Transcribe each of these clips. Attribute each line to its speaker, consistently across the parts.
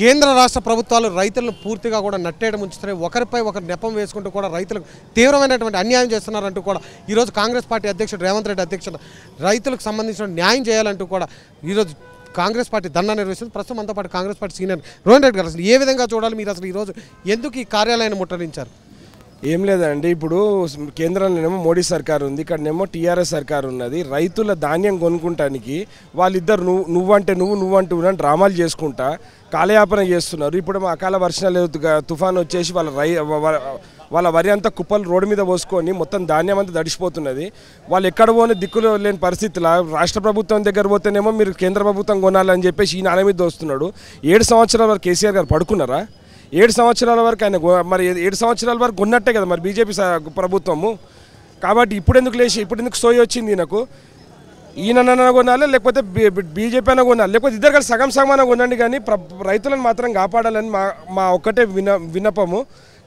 Speaker 1: కేంద్ర రాష్ట్ర ప్రభుత్వాలు రైతులను పూర్తిగా కూడా నట్టేయడం ఉంచుతున్నాయి ఒకరిపై ఒకరు నెపం వేసుకుంటూ కూడా రైతులకు తీవ్రమైనటువంటి అన్యాయం చేస్తున్నారంటూ కూడా ఈరోజు కాంగ్రెస్ పార్టీ అధ్యక్షుడు రేవంత్ రెడ్డి అధ్యక్షుడు రైతులకు సంబంధించిన న్యాయం చేయాలంటూ కూడా ఈరోజు కాంగ్రెస్ పార్టీ దండ నిర్వహిస్తుంది ప్రస్తుతం అంతా పాటు కాంగ్రెస్ పార్టీ సీనియర్ రోహన్ రెడ్డి గారు ఏ విధంగా చూడాలి మీరు అసలు ఈరోజు ఎందుకు ఈ కార్యాలయాన్ని ముట్టడించారు
Speaker 2: ఏం లేదండి ఇప్పుడు కేంద్రంలోనేమో మోడీ సర్కార్ ఉంది ఇక్కడనేమో టీఆర్ఎస్ సర్కార్ ఉన్నది రైతుల ధాన్యం కొనుక్కుంటానికి వాళ్ళిద్దరు నువ్వు నువ్వంటే నువ్వు నువ్వంటే నువ్వు డ్రామాలు చేసుకుంటా కాలయాపన చేస్తున్నారు ఇప్పుడు అకాల వర్షాలు తుఫాన్ వచ్చేసి వాళ్ళ రై వాళ్ళ వరి అంతా కుప్పలు రోడ్డు మీద పోసుకొని మొత్తం ధాన్యం అంతా దడిచిపోతున్నది వాళ్ళు ఎక్కడ పోని దిక్కులు లేని పరిస్థితిలా రాష్ట్ర ప్రభుత్వం దగ్గర పోతేనేమో మీరు కేంద్ర ప్రభుత్వం కొనాలని చెప్పేసి ఈ నాన్న మీద వస్తున్నాడు ఏడు సంవత్సరాల కేసీఆర్ గారు పడుకున్నారా ఏడు సంవత్సరాల వరకు ఆయన మరి ఏడు సంవత్సరాల వరకు ఉన్నట్టే కదా మరి బీజేపీ ప్రభుత్వము కాబట్టి ఇప్పుడు ఎందుకు లేచి ఇప్పుడు ఎందుకు సోయి వచ్చింది ఈయనకు ఈయన కొనాలి లేకపోతే బీజేపీ అన్న కొనాలి లేకపోతే ఇద్దరు కలిసి సగం సగమాన కొనండి కానీ రైతులను మాత్రం కాపాడాలని మా మా ఒక్కటే విన విన్నపము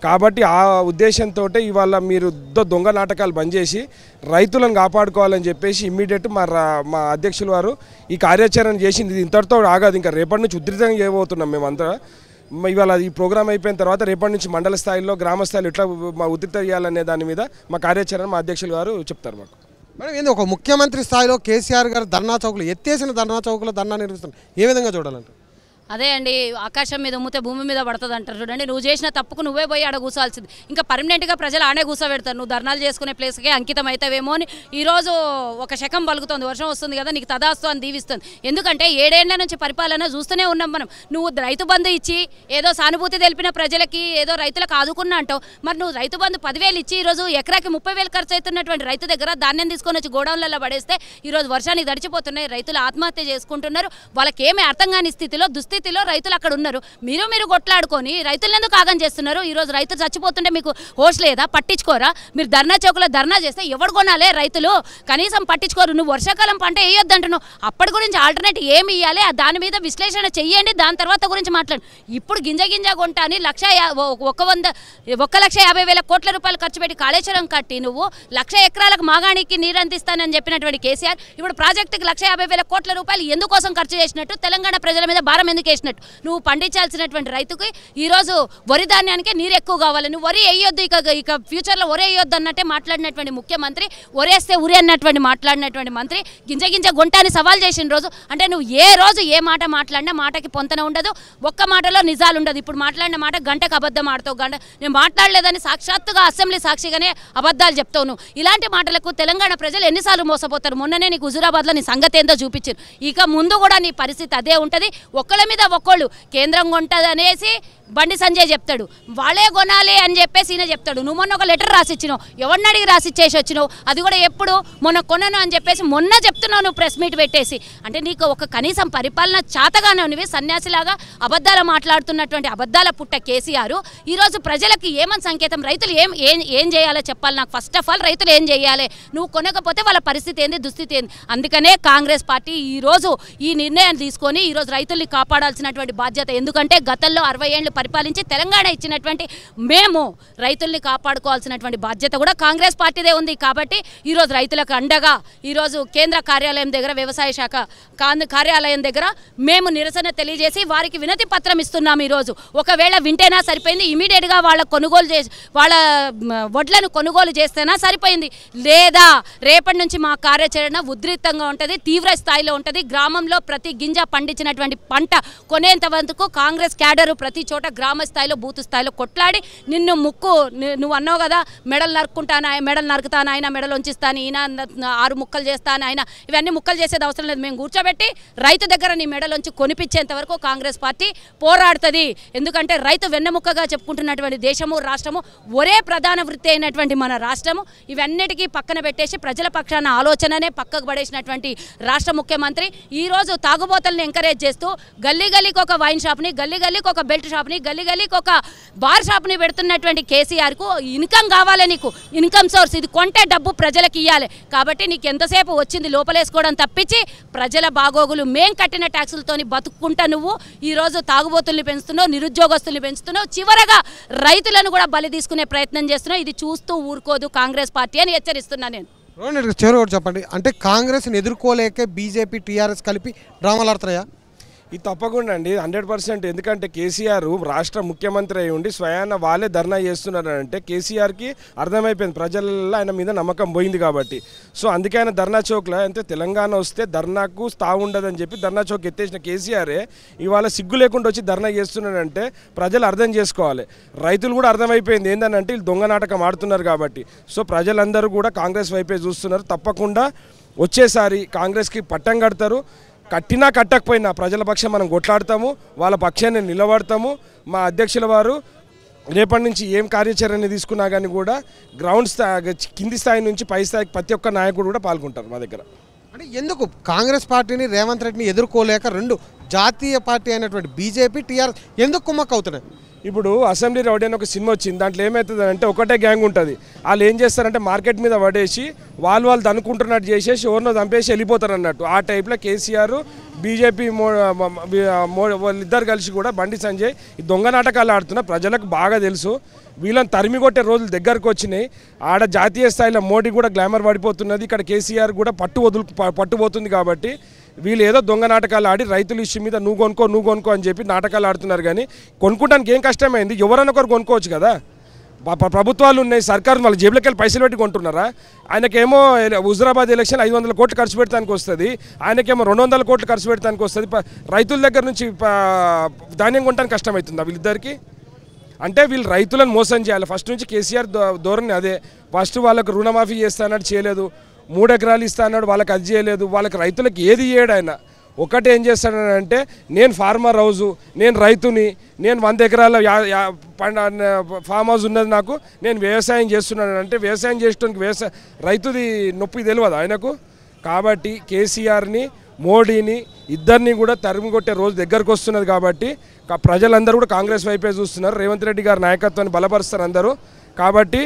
Speaker 2: కాబట్టి ఆ ఉద్దేశంతో ఇవాళ మీరు దొంగ నాటకాలు బంద్ చేసి రైతులను కాపాడుకోవాలని చెప్పేసి ఇమ్మీడియట్ మా మా అధ్యక్షుల వారు ఈ కార్యాచరణ చేసింది ఇంతటితో ఆగదు ఇంకా రేపటి నుంచి ఉధృతంగా చేయబోతున్నాం మేమంతా ఇవాళ ఈ ప్రోగ్రామ్ అయిపోయిన తర్వాత రేపటి నుంచి మండల స్థాయిలో గ్రామ స్థాయిలో ఎట్లా మా ఉద్రిక్త చేయాలనే దాని మీద మా కార్యాచరణ మా అధ్యక్షులు గారు చెప్తారు మాకు
Speaker 1: మేడం ఏంది ఒక ముఖ్యమంత్రి స్థాయిలో కేసీఆర్ గారు ధర్నా చౌకులు ఎత్తేసిన ధర్నా చౌకులో ధర్నా నిర్మిస్తున్నారు ఏ విధంగా చూడాలంటారు
Speaker 3: అదే అండి ఆకాశం మీద ఉమ్మితే భూమి మీద పడుతుంది అంటారు చూడండి నువ్వు చేసిన తప్పుకు నువ్వే పోయి ఆడ కూసాల్సింది ఇంకా పర్మనెంట్గా ప్రజలు ఆడే కూర్చోబెడతారు నువ్వు ధర్నాలు చేసుకునే ప్లేస్కే అంకితం అవుతావేమో అని ఈరోజు ఒక శకం పలుకుతుంది వర్షం వస్తుంది కదా నీకు తదాస్తు అని దీవిస్తుంది ఎందుకంటే ఏడేళ్ల నుంచి పరిపాలన చూస్తూనే ఉన్నాం మనం నువ్వు రైతు బంధు ఇచ్చి ఏదో సానుభూతి తెలిపిన ప్రజలకి ఏదో రైతులకు ఆదుకున్నా అంటావు మరి నువ్వు రైతు బంధు పదివేలు ఇచ్చి ఈరోజు ఎకరాకి ముప్పై వేలు ఖర్చు అవుతున్నటువంటి రైతు దగ్గర ధాన్యం తీసుకొని వచ్చి గోడౌన్లలో పడేస్తే ఈరోజు వర్షానికి దడిచిపోతున్నాయి రైతులు ఆత్మహత్య చేసుకుంటున్నారు వాళ్ళకేమీ అర్థం కాని స్థితిలో దుస్థితి పరిస్థితిలో రైతులు అక్కడ ఉన్నారు మీరు మీరు కొట్లాడుకొని రైతులను ఎందుకు ఆగం చేస్తున్నారు ఈరోజు రైతులు చచ్చిపోతుంటే మీకు హోష్ లేదా పట్టించుకోరా మీరు ధర్నా చౌకలో ధర్నా చేస్తే ఎవడు కొనాలే రైతులు కనీసం పట్టించుకోరు నువ్వు వర్షాకాలం పంట వేయొద్దంటున్నావు అప్పటి గురించి ఆల్టర్నేట్ ఏమి ఇవ్వాలి దాని మీద విశ్లేషణ చెయ్యండి దాని తర్వాత గురించి మాట్లాడు ఇప్పుడు గింజ గింజ కొంటా అని లక్ష ఒక వంద ఒక లక్ష యాభై వేల కోట్ల రూపాయలు ఖర్చు పెట్టి కాళేశ్వరం కట్టి నువ్వు లక్ష ఎకరాలకు మాగాణికి నీరు అందిస్తానని చెప్పినటువంటి కేసీఆర్ ఇప్పుడు ప్రాజెక్టుకి లక్ష యాభై వేల కోట్ల రూపాయలు ఎందుకోసం ఖర్చు చేసినట్టు తెలంగాణ ప్రజల మీద భారం ఎందుకు బయటకేసినట్టు నువ్వు పండించాల్సినటువంటి రైతుకి ఈరోజు వరి ధాన్యానికే నీరు ఎక్కువ కావాలి నువ్వు వరి వేయొద్దు ఇక ఇక ఫ్యూచర్లో వరే వేయొద్దు అన్నట్టే మాట్లాడినటువంటి ముఖ్యమంత్రి వరేస్తే ఉరి అన్నటువంటి మాట్లాడినటువంటి మంత్రి గింజ గింజ గుంట అని సవాల్ చేసిన రోజు అంటే నువ్వు ఏ రోజు ఏ మాట మాట్లాడినా మాటకి పొంతన ఉండదు ఒక్క మాటలో నిజాలు ఉండదు ఇప్పుడు మాట్లాడిన మాట గంటకు అబద్ధం ఆడుతావు గంట నేను మాట్లాడలేదని సాక్షాత్తుగా అసెంబ్లీ సాక్షిగానే అబద్ధాలు చెప్తావు నువ్వు ఇలాంటి మాటలకు తెలంగాణ ప్రజలు ఎన్నిసార్లు మోసపోతారు మొన్ననే నీకు హుజురాబాద్లో నీ సంగతి ఏందో చూపించారు ఇక ముందు కూడా నీ పరిస్థితి అదే ఉంటుంది ఒక్కళ్ళ మీద కేంద్రంగా ఉంటుంది అనేసి బండి సంజయ్ చెప్తాడు వాళ్ళే కొనాలి అని చెప్పేసి ఈయన చెప్తాడు నువ్వు మొన్న ఒక లెటర్ రాసిచ్చినావు ఎవరిని అడిగి రాసిచ్చేసి వచ్చినావు అది కూడా ఎప్పుడు మొన్న కొనను అని చెప్పేసి మొన్న చెప్తున్నావు నువ్వు ప్రెస్ మీట్ పెట్టేసి అంటే నీకు ఒక కనీసం పరిపాలన చాతగానే ఉన్నవి సన్యాసిలాగా అబద్ధాలు మాట్లాడుతున్నటువంటి అబద్ధాల పుట్ట కేసీఆర్ ఈరోజు ప్రజలకు ఏమని సంకేతం రైతులు ఏం ఏం ఏం చేయాలో చెప్పాలి నాకు ఫస్ట్ ఆఫ్ ఆల్ రైతులు ఏం చేయాలి నువ్వు కొనకపోతే వాళ్ళ పరిస్థితి ఏంది దుస్థితి ఏంది అందుకనే కాంగ్రెస్ పార్టీ ఈరోజు ఈ నిర్ణయం తీసుకొని ఈరోజు రైతుల్ని కాపాడాల్సినటువంటి బాధ్యత ఎందుకంటే గతంలో అరవై ఏళ్ళు పరిపాలించి తెలంగాణ ఇచ్చినటువంటి మేము రైతుల్ని కాపాడుకోవాల్సినటువంటి బాధ్యత కూడా కాంగ్రెస్ పార్టీదే ఉంది కాబట్టి ఈరోజు రైతులకు అండగా ఈరోజు కేంద్ర కార్యాలయం దగ్గర వ్యవసాయ శాఖ కార్యాలయం దగ్గర మేము నిరసన తెలియజేసి వారికి వినతి పత్రం ఇస్తున్నాము ఈరోజు ఒకవేళ వింటేనా సరిపోయింది ఇమీడియట్గా వాళ్ళ కొనుగోలు చేసి వాళ్ళ వడ్లను కొనుగోలు చేస్తేనా సరిపోయింది లేదా రేపటి నుంచి మా కార్యాచరణ ఉద్రిక్తంగా ఉంటుంది తీవ్ర స్థాయిలో ఉంటుంది గ్రామంలో ప్రతి గింజ పండించినటువంటి పంట కొనేంత వరకు కాంగ్రెస్ క్యాడరు ప్రతి చోట చోట గ్రామ స్థాయిలో బూత్ స్థాయిలో కొట్లాడి నిన్ను ముక్కు నువ్వు అన్నావు కదా మెడలు నరుక్కుంటాను మెడల్ నరుకుతాను ఆయన మెడలు ఉంచిస్తాను ఈయన ఆరు ముక్కలు చేస్తాను ఆయన ఇవన్నీ ముక్కలు చేసేది అవసరం లేదు మేము కూర్చోబెట్టి రైతు దగ్గర నీ ఉంచి కొనిపించేంత వరకు కాంగ్రెస్ పార్టీ పోరాడుతుంది ఎందుకంటే రైతు వెన్నెముక్కగా చెప్పుకుంటున్నటువంటి దేశము రాష్ట్రము ఒరే ప్రధాన వృత్తి అయినటువంటి మన రాష్ట్రము ఇవన్నిటికీ పక్కన పెట్టేసి ప్రజల పక్షాన ఆలోచననే పక్కకు పడేసినటువంటి రాష్ట్ర ముఖ్యమంత్రి ఈరోజు తాగుబోతల్ని ఎంకరేజ్ చేస్తూ గల్లీ గల్లీకి ఒక వైన్ షాప్ని గల్లీ గల్లీకి ఒక బెల్ట్ షాప్ని అని గల్లీ గలీకి ఒక బార్ షాప్ని పెడుతున్నటువంటి కేసీఆర్కు ఇన్కమ్ కావాలి నీకు ఇన్కమ్ సోర్స్ ఇది కొంటే డబ్బు ప్రజలకు ఇవ్వాలి కాబట్టి నీకు ఎంతసేపు వచ్చింది లోపలేసుకోవడం తప్పించి ప్రజల బాగోగులు మేం కట్టిన ట్యాక్సులతోని బతుక్కుంటా నువ్వు ఈరోజు తాగుబోతుల్ని పెంచుతున్నావు నిరుద్యోగస్తుల్ని పెంచుతున్నావు చివరగా రైతులను కూడా బలి తీసుకునే ప్రయత్నం చేస్తున్నావు ఇది చూస్తూ ఊరుకోదు కాంగ్రెస్ పార్టీ అని హెచ్చరిస్తున్నా నేను
Speaker 1: చివరి చెప్పండి అంటే కాంగ్రెస్ని ఎదుర్కోలేకే బీజేపీ టీఆర్ఎస్ కలిపి డ్రామాలు ఆడుతున్నాయా
Speaker 2: ఇది తప్పకుండా అండి హండ్రెడ్ పర్సెంట్ ఎందుకంటే కేసీఆర్ రాష్ట్ర ముఖ్యమంత్రి అయి ఉండి స్వయాన వాళ్ళే ధర్నా చేస్తున్నారంటే కేసీఆర్కి అర్థమైపోయింది ప్రజలలో ఆయన మీద నమ్మకం పోయింది కాబట్టి సో అందుకే ఆయన ధర్నా చౌక్లో అంటే తెలంగాణ వస్తే ధర్నాకు స్థావు ఉండదని చెప్పి ధర్నా చౌక్ ఎత్తేసిన కేసీఆరే ఇవాళ సిగ్గు లేకుండా వచ్చి ధర్నా అంటే ప్రజలు అర్థం చేసుకోవాలి రైతులు కూడా అర్థమైపోయింది ఏంటంటే వీళ్ళు దొంగ నాటకం ఆడుతున్నారు కాబట్టి సో ప్రజలందరూ కూడా కాంగ్రెస్ వైపే చూస్తున్నారు తప్పకుండా వచ్చేసారి కాంగ్రెస్కి పట్టం కడతారు కట్టినా కట్టకపోయినా ప్రజల పక్షం మనం కొట్లాడతాము వాళ్ళ పక్షాన్ని నిలబడతాము మా అధ్యక్షుల వారు రేపటి నుంచి ఏం కార్యాచరణ తీసుకున్నా కానీ కూడా గ్రౌండ్ స్థాయి కింది స్థాయి నుంచి పై స్థాయికి ప్రతి ఒక్క నాయకుడు కూడా పాల్గొంటారు మా దగ్గర అంటే ఎందుకు కాంగ్రెస్ పార్టీని రేవంత్ రెడ్డిని ఎదుర్కోలేక రెండు జాతీయ పార్టీ అయినటువంటి బీజేపీ టీఆర్ఎస్ ఎందుకు కుమ్మక్కవుతున్నాయి ఇప్పుడు అసెంబ్లీ రౌడీ అని ఒక సినిమా వచ్చింది దాంట్లో ఏమవుతుంది అంటే ఒకటే గ్యాంగ్ ఉంటుంది వాళ్ళు ఏం చేస్తారంటే మార్కెట్ మీద పడేసి వాళ్ళు వాళ్ళు దనుకుంటున్నట్టు చేసేసి ఎవరినో చంపేసి వెళ్ళిపోతారు అన్నట్టు ఆ టైప్లో కేసీఆర్ బీజేపీ మో వాళ్ళిద్దరు కలిసి కూడా బండి సంజయ్ ఈ దొంగ నాటకాలు ఆడుతున్న ప్రజలకు బాగా తెలుసు వీళ్ళని తరిమి కొట్టే రోజులు దగ్గరకు వచ్చినాయి ఆడ జాతీయ స్థాయిలో మోడీ కూడా గ్లామర్ పడిపోతున్నది ఇక్కడ కేసీఆర్ కూడా పట్టు వదులు పట్టుపోతుంది కాబట్టి వీళ్ళు ఏదో దొంగ నాటకాలు ఆడి రైతుల ఇష్యూ మీద నువ్వు కొనుక్కో నువ్వు కొనుక్కో అని చెప్పి నాటకాలు ఆడుతున్నారు కానీ కొనుక్కోడానికి ఏం కష్టమైంది ఎవరైనా ఒకరు కొనుక్కోవచ్చు కదా ప్రభుత్వాలు ఉన్నాయి సర్కారు వాళ్ళ జేబులకి వెళ్ళి పైసలు పెట్టి కొంటున్నారా ఆయనకేమో హుజరాబాద్ ఎలక్షన్ ఐదు వందల కోట్లు ఖర్చు పెట్టడానికి వస్తుంది ఆయనకేమో రెండు వందల కోట్లు ఖర్చు పెట్టడానికి వస్తుంది రైతుల దగ్గర నుంచి ధాన్యం కొనడానికి కష్టమవుతుందా వీళ్ళిద్దరికి అంటే వీళ్ళు రైతులను మోసం చేయాలి ఫస్ట్ నుంచి కేసీఆర్ ధోరణి అదే ఫస్ట్ వాళ్ళకు రుణమాఫీ చేస్తానని చేయలేదు మూడు ఎకరాలు ఇస్తా అన్నాడు వాళ్ళకి అది చేయలేదు వాళ్ళకి రైతులకు ఏది ఇయ్యాడు ఆయన ఒకటి ఏం చేస్తాడంటే నేను ఫార్మర్ హౌజు నేను రైతుని నేను వంద ఎకరాల ఫామ్ హౌస్ ఉన్నది నాకు నేను వ్యవసాయం చేస్తున్నాను అంటే వ్యవసాయం చేసడానికి వ్యవసాయ రైతుది నొప్పి తెలియదు ఆయనకు కాబట్టి కేసీఆర్ని మోడీని ఇద్దరిని కూడా తరిమి కొట్టే రోజు దగ్గరకు వస్తున్నది కాబట్టి ప్రజలందరూ కూడా కాంగ్రెస్ వైపే చూస్తున్నారు రేవంత్ రెడ్డి గారి నాయకత్వాన్ని బలపరుస్తారు అందరూ కాబట్టి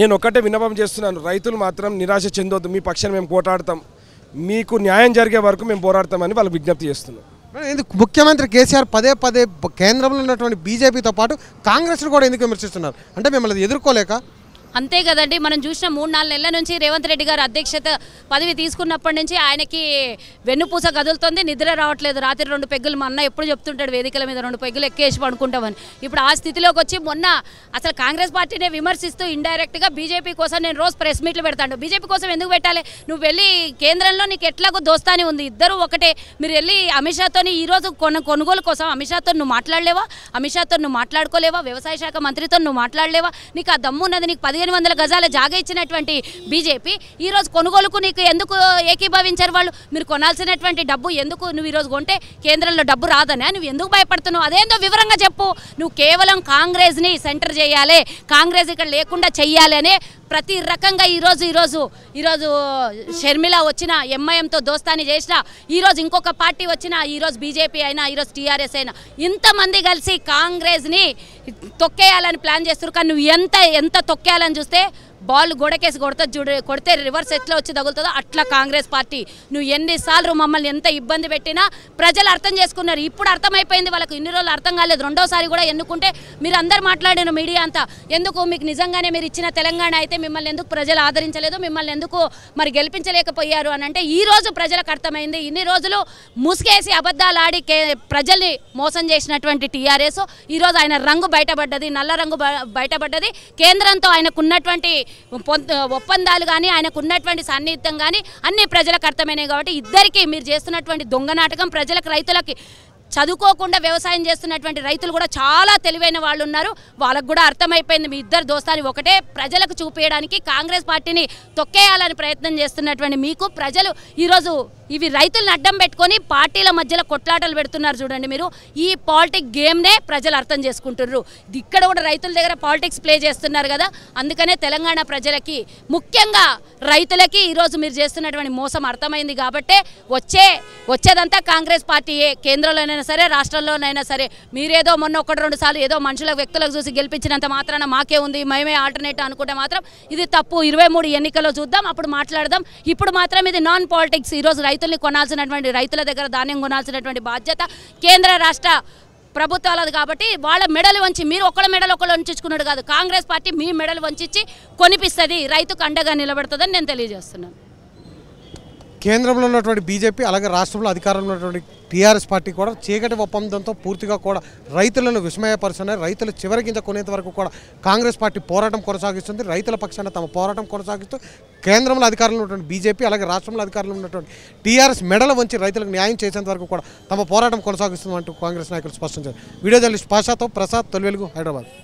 Speaker 2: నేను ఒక్కటే విన్నపం చేస్తున్నాను రైతులు మాత్రం నిరాశ చెందొద్దు మీ పక్షాన్ని మేము పోటాడతాం మీకు న్యాయం జరిగే వరకు మేము పోరాడతామని వాళ్ళు విజ్ఞప్తి చేస్తున్నాం ముఖ్యమంత్రి కేసీఆర్ పదే పదే కేంద్రంలో ఉన్నటువంటి బీజేపీతో పాటు కాంగ్రెస్ను కూడా
Speaker 1: ఎందుకు విమర్శిస్తున్నారు అంటే మిమ్మల్ని ఎదుర్కోలేక
Speaker 3: అంతే కదండి మనం చూసిన మూడు నాలుగు నెలల నుంచి రేవంత్ రెడ్డి గారు అధ్యక్షత పదవి తీసుకున్నప్పటి నుంచి ఆయనకి వెన్నుపూస కదులుతుంది నిద్ర రావట్లేదు రాత్రి రెండు పెగ్గులు మా అన్న ఎప్పుడు చెప్తుంటాడు వేదికల మీద రెండు పెగ్గులు ఎక్కేసి పడుకుంటామని ఇప్పుడు ఆ స్థితిలోకి వచ్చి మొన్న అసలు కాంగ్రెస్ పార్టీనే విమర్శిస్తూ ఇండైరెక్ట్గా బీజేపీ కోసం నేను రోజు ప్రెస్ మీట్లు పెడతాను బీజేపీ కోసం ఎందుకు పెట్టాలి నువ్వు వెళ్ళి కేంద్రంలో నీకు ఎట్లాగో దోస్తాని ఉంది ఇద్దరు ఒకటే మీరు వెళ్ళి అమిత్ షాతో ఈరోజు కొన కొనుగోలు కోసం అమిత్ షాతో నువ్వు మాట్లాడలేవా అమిత్ షాతో నువ్వు మాట్లాడుకోలేవా వ్యవసాయ శాఖ మంత్రితో నువ్వు మాట్లాడలేవా నీకు ఆ దమ్ము ఉన్నది నీకు పదిహేను పదిహేను వందల గజాల జాగా ఇచ్చినటువంటి బీజేపీ ఈరోజు కొనుగోలుకు నీకు ఎందుకు ఏకీభవించారు వాళ్ళు మీరు కొనాల్సినటువంటి డబ్బు ఎందుకు నువ్వు ఈరోజు కొంటే కేంద్రంలో డబ్బు రాదనే నువ్వు ఎందుకు భయపడుతున్నావు అదేందో వివరంగా చెప్పు నువ్వు కేవలం కాంగ్రెస్ని సెంటర్ చేయాలి కాంగ్రెస్ ఇక్కడ లేకుండా చెయ్యాలి అనే ప్రతి రకంగా ఈరోజు ఈరోజు ఈరోజు షర్మిల వచ్చిన ఎంఐఎంతో దోస్తాని చేసిన ఈరోజు ఇంకొక పార్టీ వచ్చిన ఈరోజు బీజేపీ అయినా ఈరోజు టీఆర్ఎస్ అయినా ఇంతమంది కలిసి కాంగ్రెస్ని తొక్కేయాలని ప్లాన్ చేస్తున్నారు కానీ నువ్వు ఎంత ఎంత తొక్కేయాలని చూస్తే బాల్ గోడకేసి కొడతా చూడ కొడితే రివర్స్ ఎట్లా వచ్చి తగులుతుందో అట్లా కాంగ్రెస్ పార్టీ నువ్వు ఎన్నిసార్లు మమ్మల్ని ఎంత ఇబ్బంది పెట్టినా ప్రజలు అర్థం చేసుకున్నారు ఇప్పుడు అర్థమైపోయింది వాళ్ళకు ఇన్ని రోజులు అర్థం కాలేదు రెండోసారి కూడా ఎన్నుకుంటే మీరు అందరు మాట్లాడిన మీడియా అంతా ఎందుకు మీకు నిజంగానే మీరు ఇచ్చిన తెలంగాణ అయితే మిమ్మల్ని ఎందుకు ప్రజలు ఆదరించలేదు మిమ్మల్ని ఎందుకు మరి గెలిపించలేకపోయారు అని అంటే ఈ రోజు ప్రజలకు అర్థమైంది ఇన్ని రోజులు ముసుగేసి అబద్ధాలు ఆడి ప్రజల్ని మోసం చేసినటువంటి టీఆర్ఎస్ ఈరోజు ఆయన రంగు బయటపడ్డది నల్ల రంగు బయటపడ్డది కేంద్రంతో ఆయనకున్నటువంటి ఒప్పందాలు కానీ ఆయనకు ఉన్నటువంటి సన్నిహితం కానీ అన్ని ప్రజలకు అర్థమైనవి కాబట్టి ఇద్దరికీ మీరు చేస్తున్నటువంటి దొంగ నాటకం ప్రజలకు రైతులకి చదువుకోకుండా వ్యవసాయం చేస్తున్నటువంటి రైతులు కూడా చాలా తెలివైన వాళ్ళు ఉన్నారు వాళ్ళకు కూడా అర్థమైపోయింది మీ ఇద్దరు దోస్తాలు ఒకటే ప్రజలకు చూపించడానికి కాంగ్రెస్ పార్టీని తొక్కేయాలని ప్రయత్నం చేస్తున్నటువంటి మీకు ప్రజలు ఈరోజు ఇవి రైతులను అడ్డం పెట్టుకొని పార్టీల మధ్యలో కొట్లాటలు పెడుతున్నారు చూడండి మీరు ఈ పాలిటిక్ గేమ్నే ప్రజలు అర్థం చేసుకుంటున్నారు ఇక్కడ కూడా రైతుల దగ్గర పాలిటిక్స్ ప్లే చేస్తున్నారు కదా అందుకనే తెలంగాణ ప్రజలకి ముఖ్యంగా రైతులకి ఈరోజు మీరు చేస్తున్నటువంటి మోసం అర్థమైంది కాబట్టే వచ్చే వచ్చేదంతా కాంగ్రెస్ ఏ కేంద్రంలోనైనా సరే రాష్ట్రంలోనైనా సరే మీరేదో మొన్న ఒకటి రెండు సార్లు ఏదో మనుషులకు వ్యక్తులకు చూసి గెలిపించినంత మాత్రాన మాకే ఉంది మేమే ఆల్టర్నేట్ అనుకుంటే మాత్రం ఇది తప్పు ఇరవై మూడు ఎన్నికల్లో చూద్దాం అప్పుడు మాట్లాడదాం ఇప్పుడు మాత్రం ఇది నాన్ పాలిటిక్స్ ఈరోజు రైతు రైతుల్ని కొనాల్సినటువంటి రైతుల దగ్గర ధాన్యం కొనాల్సినటువంటి బాధ్యత కేంద్ర రాష్ట్ర ప్రభుత్వాలది కాబట్టి వాళ్ళ మెడలు వంచి మీరు ఒక్కళ్ళ మెడలు ఒకళ్ళు వంచుకున్నాడు కాదు కాంగ్రెస్ పార్టీ మీ మెడలు వంచి కొనిపిస్తుంది రైతుకు అండగా నిలబడుతుందని నేను తెలియజేస్తున్నాను
Speaker 1: కేంద్రంలో ఉన్నటువంటి బీజేపీ అలాగే రాష్ట్రంలో అధికారంలో ఉన్నటువంటి టీఆర్ఎస్ పార్టీ కూడా చీకటి ఒప్పందంతో పూర్తిగా కూడా రైతులను విస్మయపరుస్తున్నాయి రైతులు చివరిగింజ కొనేంత వరకు కూడా కాంగ్రెస్ పార్టీ పోరాటం కొనసాగిస్తుంది రైతుల పక్షాన తమ పోరాటం కొనసాగిస్తూ కేంద్రంలో అధికారంలో ఉన్నటువంటి బీజేపీ అలాగే రాష్ట్రంలో అధికారంలో ఉన్నటువంటి టీఆర్ఎస్ మెడల వంచి రైతులకు న్యాయం చేసేంత వరకు కూడా తమ పోరాటం కొనసాగిస్తుందంటూ కాంగ్రెస్ నాయకులు స్పష్టం చేశారు వీడియో జర్నలిస్ట్ పాషాతో ప్రసాద్ తొలివెలుగు హైదరాబాద్